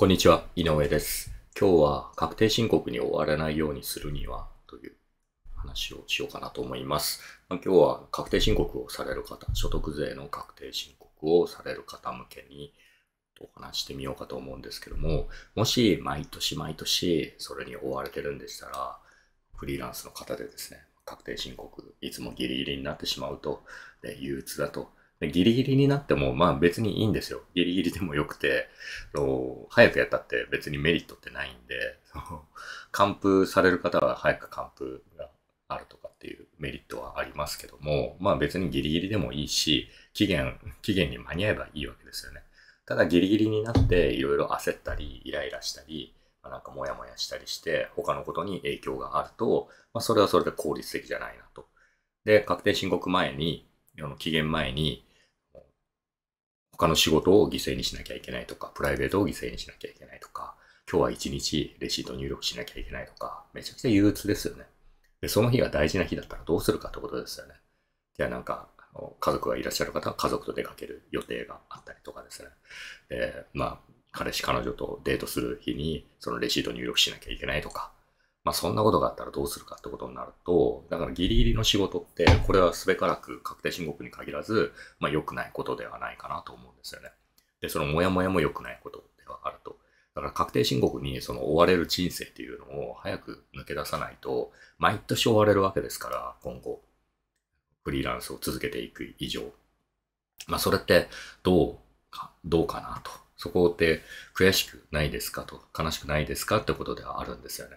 こんにちは、井上です。今日は確定申告に追われないようにするにはという話をしようかなと思います。今日は確定申告をされる方、所得税の確定申告をされる方向けにお話してみようかと思うんですけども、もし毎年毎年それに追われてるんでしたら、フリーランスの方でですね、確定申告、いつもギリギリになってしまうと、で憂鬱だとギリギリになっても、まあ別にいいんですよ。ギリギリでもよくて、早くやったって別にメリットってないんで、完封される方は早く完封があるとかっていうメリットはありますけども、まあ別にギリギリでもいいし、期限、期限に間に合えばいいわけですよね。ただギリギリになっていろいろ焦ったり、イライラしたり、まあ、なんかモヤモヤしたりして、他のことに影響があると、まあそれはそれで効率的じゃないなと。で、確定申告前に、期限前に、他の仕事を犠牲にしなきゃいけないとか、プライベートを犠牲にしなきゃいけないとか、今日は一日レシート入力しなきゃいけないとか、めちゃくちゃ憂鬱ですよね。で、その日が大事な日だったらどうするかってことですよね。じゃあなんか、家族がいらっしゃる方は家族と出かける予定があったりとかですね。で、まあ、彼氏彼女とデートする日にそのレシート入力しなきゃいけないとか、まあ、そんなことがあったらどうするかってことになると、だからギリギリの仕事って、これはすべからく確定申告に限らず、まあ、良くないことではないかなと思うんですよね。で、そのモヤモヤも良くないことではあると。だから確定申告にその追われる人生っていうのを早く抜け出さないと、毎年追われるわけですから、今後。フリーランスを続けていく以上。まあ、それってどうか、どうかなと。そこって悔しくないですかと、悲しくないですかってことではあるんですよね。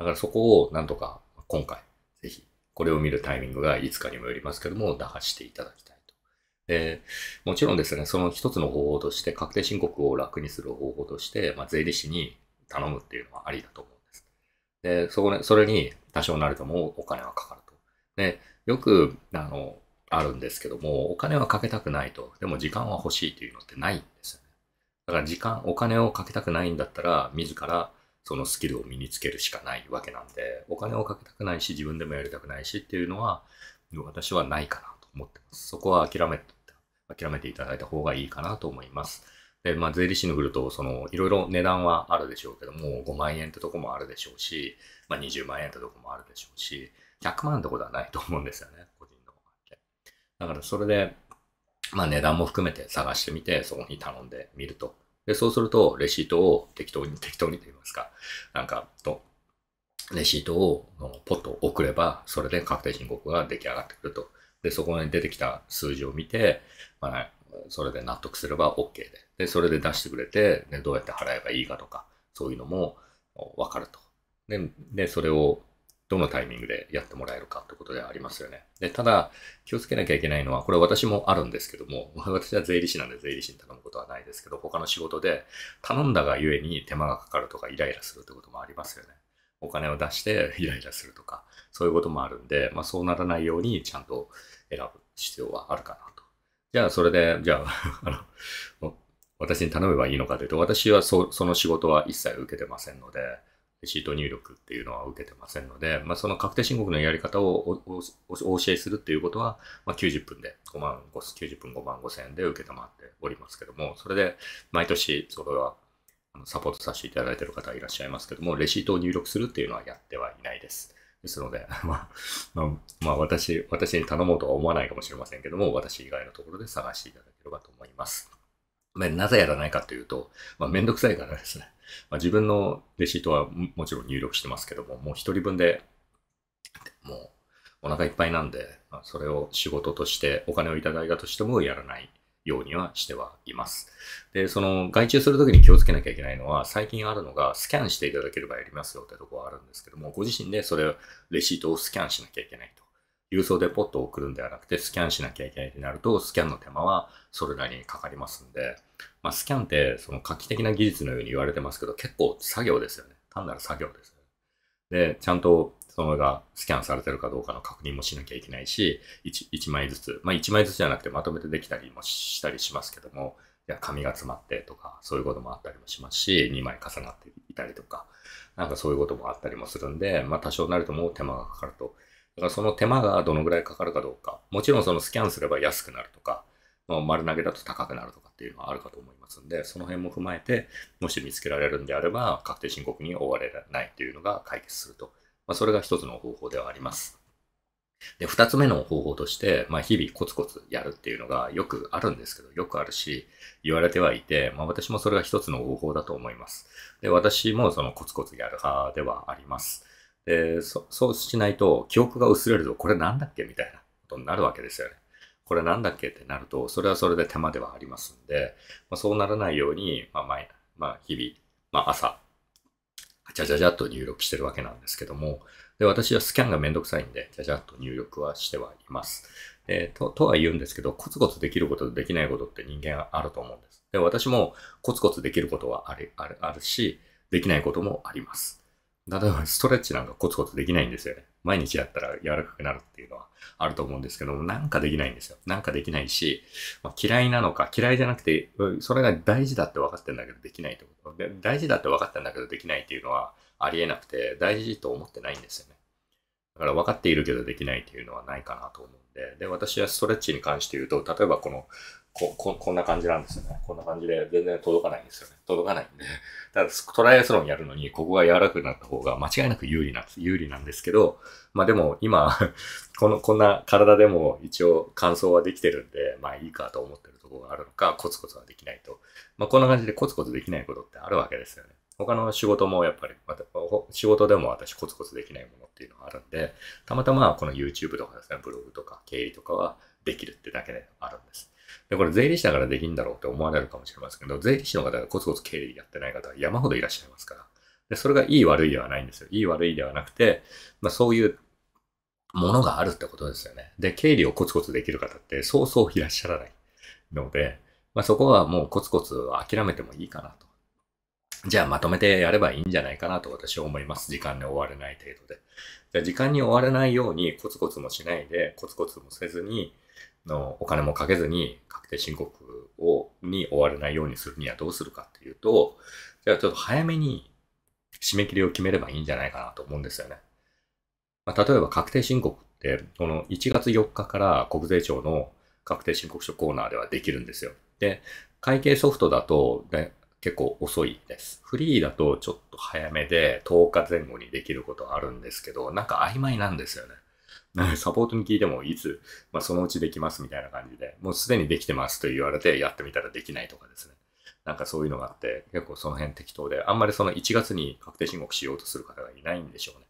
だからそこをなんとか今回、ぜひ、これを見るタイミングがいつかにもよりますけども、打破していただきたいと。で、もちろんですね、その一つの方法として、確定申告を楽にする方法として、まあ、税理士に頼むっていうのはありだと思うんです。で、そこね、それに多少なりともお金はかかると。で、よく、あの、あるんですけども、お金はかけたくないと。でも時間は欲しいというのってないんですよね。だから時間、お金をかけたくないんだったら、自らそのスキルを身につけるしかないわけなんで、お金をかけたくないし、自分でもやりたくないしっていうのは、私はないかなと思ってます。そこは諦めて、諦めていただいた方がいいかなと思います。で、まあ、税理士に振ると、その、いろいろ値段はあるでしょうけども、5万円ってとこもあるでしょうし、まあ、20万円ってとこもあるでしょうし、100万ってことはないと思うんですよね、個人の方っだから、それで、まあ、値段も含めて探してみて、そこに頼んでみるとで、そうすると、レシートを適当に、適当にと言いますか、なんか、と、レシートをポッと送れば、それで確定申告が出来上がってくると。で、そこに出てきた数字を見て、まあ、それで納得すれば OK で。で、それで出してくれて、ね、どうやって払えばいいかとか、そういうのもわかると。で、でそれをどのタイミングでやってもらえるかってことではありますよね。で、ただ、気をつけなきゃいけないのは、これ私もあるんですけども、私は税理士なんで税理士に頼むことはないですけど、他の仕事で頼んだがゆえに手間がかかるとかイライラするってこともありますよね。お金を出してイライラするとか、そういうこともあるんで、まあそうならないようにちゃんと選ぶ必要はあるかなと。じゃあそれで、じゃあ、あの、私に頼めばいいのかというと、私はそその仕事は一切受けてませんので、レシート入力っていうのは受けてませんので、まあ、その確定申告のやり方をおおお教えするっていうことは、まあ、90分で5万5、90分5万5千円で受けたまっておりますけども、それで毎年それはサポートさせていただいている方いらっしゃいますけども、レシートを入力するっていうのはやってはいないです。ですので、まあ、まあ、私、私に頼もうとは思わないかもしれませんけども、私以外のところで探していただければと思います。まあ、なぜやらないかというと、まあ、めんどくさいからですね。まあ、自分のレシートはもちろん入力してますけども、もう一人分で、もうお腹いっぱいなんで、まあ、それを仕事としてお金をいただいたとしてもやらないようにはしてはいます。で、その外注するときに気をつけなきゃいけないのは、最近あるのが、スキャンしていただければやりますよってとこはあるんですけども、ご自身でそれ、レシートをスキャンしなきゃいけないと。郵送でポッと送るんではなくて、スキャンしなきゃいけないとなると、スキャンの手間はそれなりにかかりますんで、まあ、スキャンってその画期的な技術のように言われてますけど、結構作業ですよね。単なる作業ですね。で、ちゃんとそのがスキャンされてるかどうかの確認もしなきゃいけないし、1, 1枚ずつ、まあ、1枚ずつじゃなくてまとめてできたりもしたりしますけども、いや紙が詰まってとか、そういうこともあったりもしますし、2枚重なっていたりとか、なんかそういうこともあったりもするんで、まあ、多少なるともう手間がかかると。だからその手間がどのぐらいかかるかどうか。もちろんそのスキャンすれば安くなるとか、まあ、丸投げだと高くなるとかっていうのはあるかと思いますんで、その辺も踏まえて、もし見つけられるんであれば、確定申告に追われないというのが解決すると。まあ、それが一つの方法ではあります。で、二つ目の方法として、まあ、日々コツコツやるっていうのがよくあるんですけど、よくあるし、言われてはいて、まあ、私もそれが一つの方法だと思います。で、私もそのコツコツやる派ではあります。えー、そそうしないと記憶が薄れると、これなんだっけみたいなことになるわけですよね。これなんだっけってなると、それはそれで手間ではありますんで、まあ、そうならないように、まあ毎、まあ、日々、まあ、朝、じゃじゃじゃっと入力してるわけなんですけども、で私はスキャンがめんどくさいんで、じゃじゃっと入力はしてはいます。えー、ととは言うんですけど、コツコツできることとできないことって人間あると思うんです。で私もコツコツできることはあるあるあるし、できないこともあります。例えばストレッチなんかコツコツできないんですよね。毎日やったら柔らかくなるっていうのはあると思うんですけども、なんかできないんですよ。なんかできないし、まあ、嫌いなのか、嫌いじゃなくて、それが大事だって分かってんだけどできないってこと。で大事だって分かってんだけどできないっていうのはありえなくて、大事と思ってないんですよね。だから分かっているけどできないっていうのはないかなと思うんで、で、私はストレッチに関して言うと、例えばこのこ、こ、こんな感じなんですよね。こんな感じで全然届かないんですよね。届かないんで。ただ、トライアスロンやるのに、ここが柔らかくなった方が間違いなく有利な、有利なんですけど、まあでも今、この、こんな体でも一応乾燥はできてるんで、まあいいかと思ってるところがあるのか、コツコツはできないと。まあこんな感じでコツコツできないことってあるわけですよね。他の仕事もやっぱり、また、仕事でも私コツコツできないものっていうのがあるんで、たまたまこの YouTube とかですね、ブログとか経理とかは、できるってだけであるんです。で、これ税理士だからできんだろうって思われるかもしれませんけど、税理士の方がコツコツ経理やってない方は山ほどいらっしゃいますから。で、それがいい悪いではないんですよ。いい悪いではなくて、まあそういうものがあるってことですよね。で、経理をコツコツできる方ってそうそういらっしゃらないので、まあそこはもうコツコツ諦めてもいいかなと。じゃあまとめてやればいいんじゃないかなと私は思います。時間で終われない程度で。じゃあ時間に追われないようにコツコツもしないで、コツコツもせずに、のお金もかけずに確定申告をに追われないようにするにはどうするかっていうと、じゃあちょっと早めに締め切りを決めればいいんじゃないかなと思うんですよね。まあ、例えば確定申告って、この1月4日から国税庁の確定申告書コーナーではできるんですよ。で、会計ソフトだと、ね、結構遅いです。フリーだとちょっと早めで10日前後にできることはあるんですけど、なんか曖昧なんですよね。サポートに聞いてもいつ、まあ、そのうちできますみたいな感じで、もうすでにできてますと言われてやってみたらできないとかですね。なんかそういうのがあって、結構その辺適当で、あんまりその1月に確定申告しようとする方がいないんでしょうね。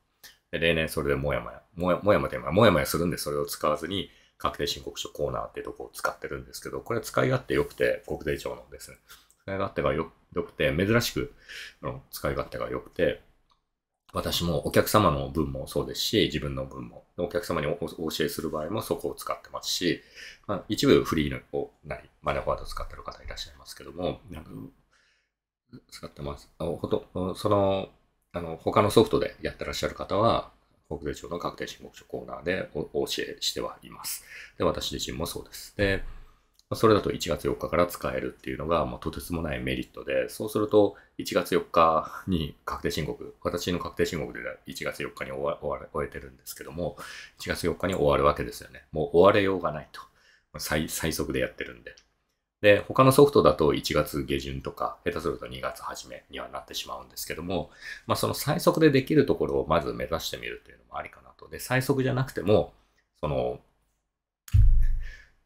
で例年それでもやもや、もやもやまというもやもやするんでそれを使わずに、確定申告書コーナーってとこを使ってるんですけど、これは使い勝手良くて、国税庁のですね。使い勝手が良くて、珍しく、使い勝手が良くて、私もお客様の分もそうですし、自分の分も、お客様にお教えする場合もそこを使ってますし、まあ、一部フリーのなり、マネーフォワード使ってる方いらっしゃいますけども、なんか使ってます。ほとその、あの、他のソフトでやってらっしゃる方は、国税庁の確定申告書コーナーでお教えしてはいます。で、私自身もそうです。で、それだと1月4日から使えるっていうのが、まあ、とてつもないメリットで、そうすると1月4日に確定申告、私の確定申告で1月4日に終わ終えてるんですけども、1月4日に終わるわけですよね。もう終われようがないと。最最速でやってるんで。で、他のソフトだと1月下旬とか、下手すると2月初めにはなってしまうんですけども、まあその最速でできるところをまず目指してみるっていうのもありかなと。で、最速じゃなくても、その、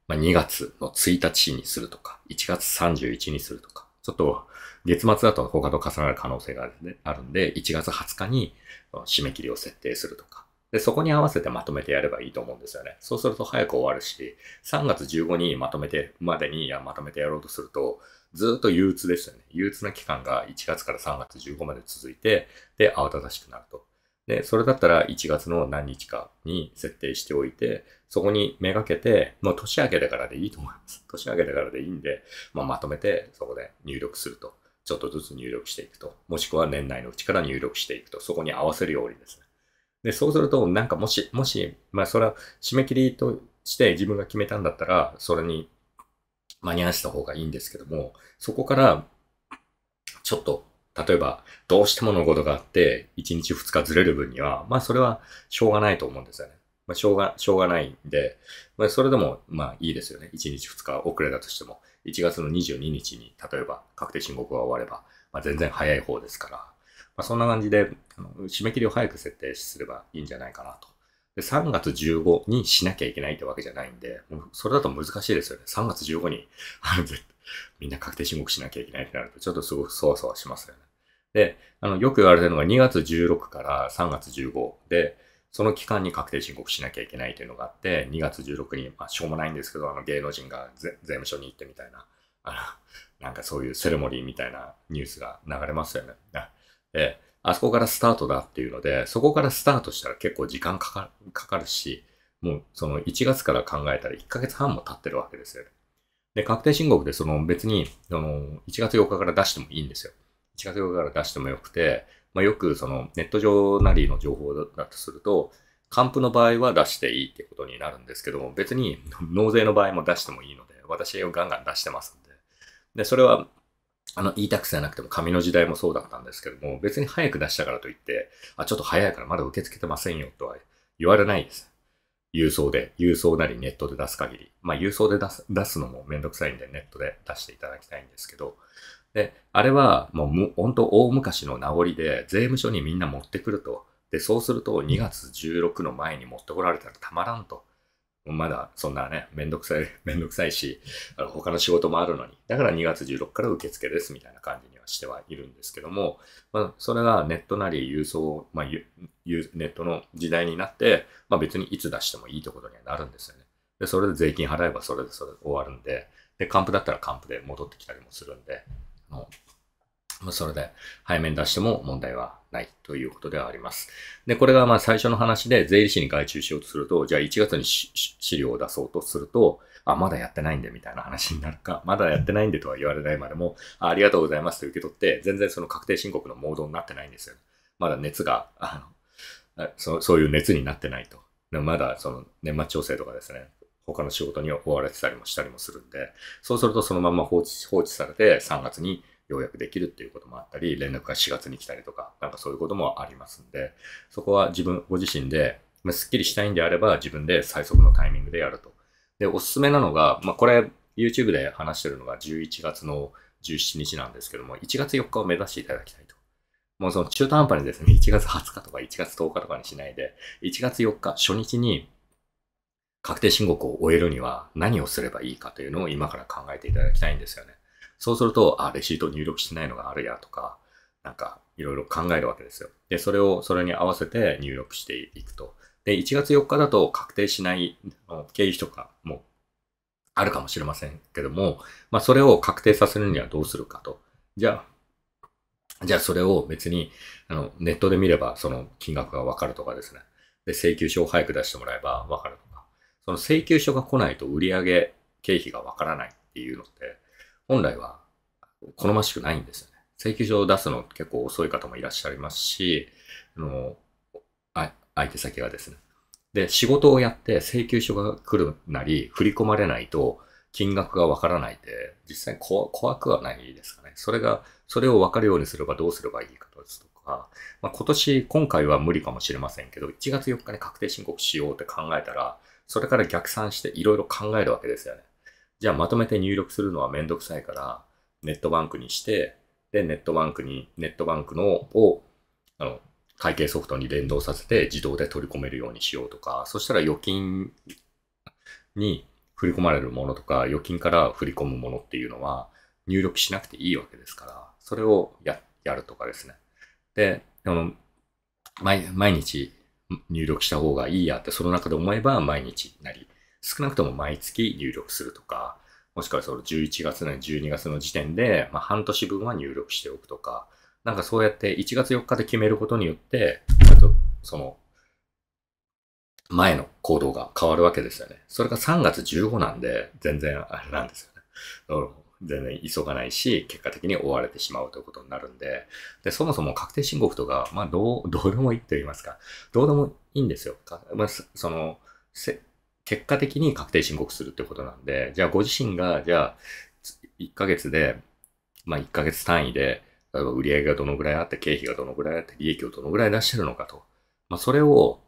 まあ、2月の1日にするとか、1月31にするとか、ちょっと月末だと他と重なる可能性があるんで、1月20日に締め切りを設定するとか。で、そこに合わせてまとめてやればいいと思うんですよね。そうすると早く終わるし、3月15にまとめて、までにまとめてやろうとすると、ずっと憂鬱ですよね。憂鬱な期間が1月から3月15まで続いて、で、慌ただしくなると。で、それだったら1月の何日かに設定しておいて、そこにめがけて、もう年明けてからでいいと思います。年明けてからでいいんで、まあ、まとめてそこで入力すると。ちょっとずつ入力していくと。もしくは年内のうちから入力していくと。そこに合わせるようにですね。で、そうすると、なんかもし、もし、まあ、それは締め切りとして自分が決めたんだったら、それに間に合わせた方がいいんですけども、そこから、ちょっと例えば、どうしてものことがあって、1日2日ずれる分には、まあそれはしょうがないと思うんですよね。まあしょうが、しょうがないんで、まあそれでも、まあいいですよね。1日2日遅れたとしても、1月の22日に、例えば確定申告が終われば、まあ全然早い方ですから、まあそんな感じで、締め切りを早く設定すればいいんじゃないかなと。で、3月15にしなきゃいけないってわけじゃないんで、もうそれだと難しいですよね。3月15に、みんな確定申告しなきゃいけないってなると、ちょっとすごくそわそわしますよね。で、あの、よく言われてるのが2月16から3月15で、その期間に確定申告しなきゃいけないというのがあって、2月16に、まあ、しょうもないんですけど、あの、芸能人が税務署に行ってみたいな、あの、なんかそういうセレモニーみたいなニュースが流れますよね。で、あそこからスタートだっていうので、そこからスタートしたら結構時間かかるし、もうその1月から考えたら1ヶ月半も経ってるわけですよ、ね。で、確定申告でその別に、その1月4日から出してもいいんですよ。近家から出してもよくて、まあ、よくそのネット上なりの情報だとすると、還付の場合は出していいってことになるんですけども、別に納税の場合も出してもいいので、私をガンガン出してますんで。で、それは、あの、言いたくせなくても紙の時代もそうだったんですけども、別に早く出したからといって、あ、ちょっと早いからまだ受け付けてませんよとは言われないです。郵送で、郵送なりネットで出す限り。まあ、郵送で出す出すのもめんどくさいんで、ネットで出していただきたいんですけど、で、あれはもう本当大昔の名残で、税務署にみんな持ってくると。で、そうすると2月16の前に持ってこられたらたまらんと。まだそんなね、めんどくさい、めんどくさいし、あの他の仕事もあるのに。だから2月16から受付ですみたいな感じにはしてはいるんですけども、まあ、それがネットなり郵送、まあ、ゆネットの時代になって、まあ、別にいつ出してもいいってことにはなるんですよね。で、それで税金払えばそれでそれで終わるんで、で、還付だったら還付で戻ってきたりもするんで、もう、それで背面出しても問題はないということではあります。で、これがまあ最初の話で税理士に外注しようとすると、じゃあ1月に資料を出そうとすると、あ、まだやってないんでみたいな話になるか、まだやってないんでとは言われないまでも、あありがとうございますと受け取って、全然その確定申告のモードになってないんですよ。まだ熱が、あの、そそういう熱になってないと。まだその年末調整とかですね、他の仕事に追われてたりもしたりもするんで、そうするとそのまま放置放置されて3月にようやくできるっていうこともあったり、連絡が4月に来たりとか、なんかそういうこともありますんで、そこは自分、ご自身で、まッキリしたいんであれば自分で最速のタイミングでやると。で、おすすめなのが、まあ、これ YouTube で話してるのが11月の17日なんですけども、1月4日を目指していただきたいと。もうその中途半端にですね、1月20日とか1月10日とかにしないで、1月4日、初日に確定申告を終えるには何をすればいいかというのを今から考えていただきたいんですよね。そうすると、あ、レシート入力してないのがあるやとか、なんかいろいろ考えるわけですよ。で、それを、それに合わせて入力していくと。で、1月4日だと確定しない経費とかもあるかもしれませんけども、まあそれを確定させるにはどうするかと。じゃあ、じゃあそれを別に、あの、ネットで見ればその金額がわかるとかですね。で、請求書を早く出してもらえばわかる。その請求書が来ないと売上経費がわからないっていうのって、本来は好ましくないんですよね。請求書を出すの結構遅い方もいらっしゃいますし、あの、あ相手先がですね。で、仕事をやって請求書が来るなり、振り込まれないと、金額がわからないで、実際怖怖くはないですかね。それが、それをわかるようにすればどうすればいいかですとか、まあ、今年、今回は無理かもしれませんけど、1月4日に確定申告しようって考えたら、それから逆算していろいろ考えるわけですよね。じゃあまとめて入力するのはめんどくさいから、ネットバンクにして、で、ネットバンクに、ネットバンクのを、あの、会計ソフトに連動させて自動で取り込めるようにしようとか、そしたら預金に振り込まれるものとか、預金から振り込むものっていうのは入力しなくていいわけですから、それをや、やるとかですね。で、あの、毎、毎日入力した方がいいやってその中で思えば毎日なり、少なくとも毎月入力するとか、もしくはその11月なり12月の時点で、まあ、半年分は入力しておくとか、なんかそうやって1月4日で決めることによって、あとその前の行動が変わるわけですよね。それが3月15なんで全然あれなんですよね。全然急がないし、結果的に追われてしまうということになるんで、で、そもそも確定申告とか、まあ、どう、どうでもいいと言いますか、どうでもいいんですよ。まあ、その、せ、結果的に確定申告するってことなんで、じゃあご自身が、じゃあ、1ヶ月で、まあ、1ヶ月単位で、売上がどのぐらいあって、経費がどのぐらいあって、利益をどのぐらい出してるのかと。まあ、それを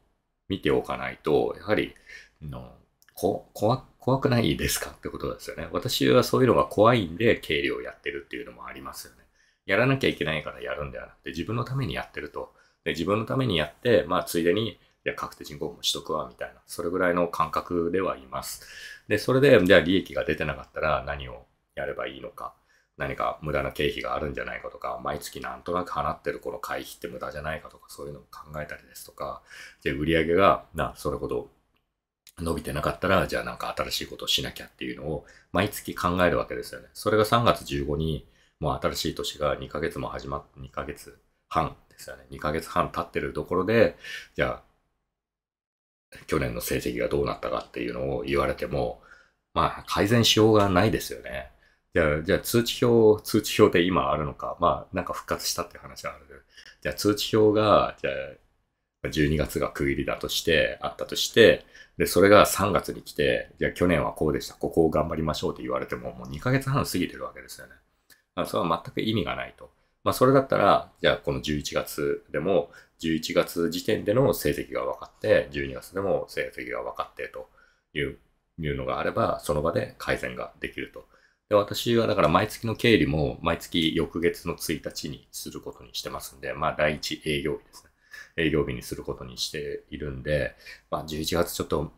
見ておかないと、やはり、のこ怖怖くないですかってことですよね。私はそういうのが怖いんで、計量やってるっていうのもありますよね。やらなきゃいけないからやるんではなくて、自分のためにやってると。で、自分のためにやって、まあ、ついでに、いや、確定申告もしとくわ、みたいな、それぐらいの感覚ではいます。で、それで、じゃあ利益が出てなかったら何をやればいいのか、何か無駄な経費があるんじゃないかとか、毎月なんとなく払ってるこの会費って無駄じゃないかとか、そういうのを考えたりですとか、で、売上が、な、それほど伸びてなかったら、じゃあなんか新しいことをしなきゃっていうのを毎月考えるわけですよね。それが3月15に、もう新しい年が2ヶ月も始まって、2ヶ月半ですよね。2ヶ月半経ってるところで、じゃあ、去年の成績がどうなったかっていうのを言われても、まあ、改善しようがないですよね。じゃあ、じゃあ通知表、通知表で今あるのか、まあ、なんか復活したって話はあるじゃあ通知表が、じゃあ12月が区切りだとして、あったとして、で、それが3月に来て、じゃあ去年はこうでした、ここを頑張りましょうって言われても、もう2ヶ月半過ぎてるわけですよね。あそれは全く意味がないと。まあ、それだったら、じゃあこの11月でも、11月時点での成績が分かって、12月でも成績が分かってといういうのがあれば、その場で改善ができると。で、私はだから毎月の経理も毎月翌月の1日にすることにしてますんで、まあ第1営業日ですね。営業日にすることにしているんで、まあ、11月ちょっと、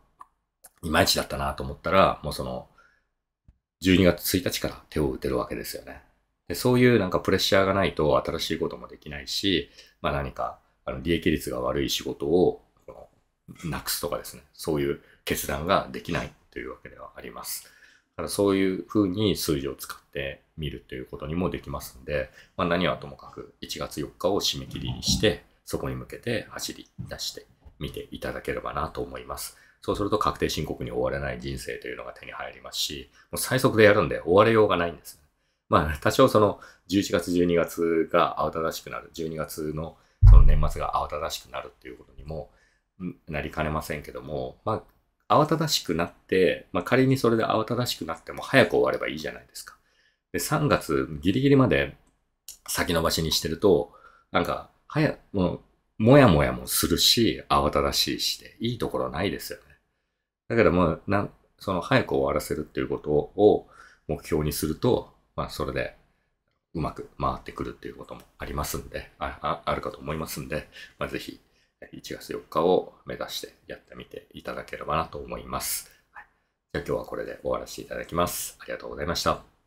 いまいちだったなと思ったら、もうその、12月1日から手を打てるわけですよね。でそういうなんかプレッシャーがないと新しいこともできないし、まあ何か、あの、利益率が悪い仕事をなくすとかですね、そういう決断ができないというわけではあります。だからそういうふうに数字を使ってみるということにもできますんで、まあ、何はともかく1月4日を締め切りにして、そこに向けて走り出してみていただければなと思います。そうすると確定申告に追われない人生というのが手に入りますし、もう最速でやるんで追われようがないんです。まあ、多少その11月、12月が慌ただしくなる、12月のその年末が慌ただしくなるっていうことにもなりかねませんけども、まあ、慌ただしくなって、まあ、仮にそれで慌ただしくなっても早く終わればいいじゃないですか。で、3月ギリギリまで先延ばしにしてると、なんか、早、もうもやもやもするし、慌ただしいしで、いいところないですよね。だけどもう、なん、その早く終わらせるっていうことを目標にすると、まあそれでうまく回ってくるっていうこともありますんで、ああるかと思いますんで、まあ、ぜひ1月4日を目指してやってみていただければなと思います。はい、じゃあ今日はこれで終わらせていただきます。ありがとうございました。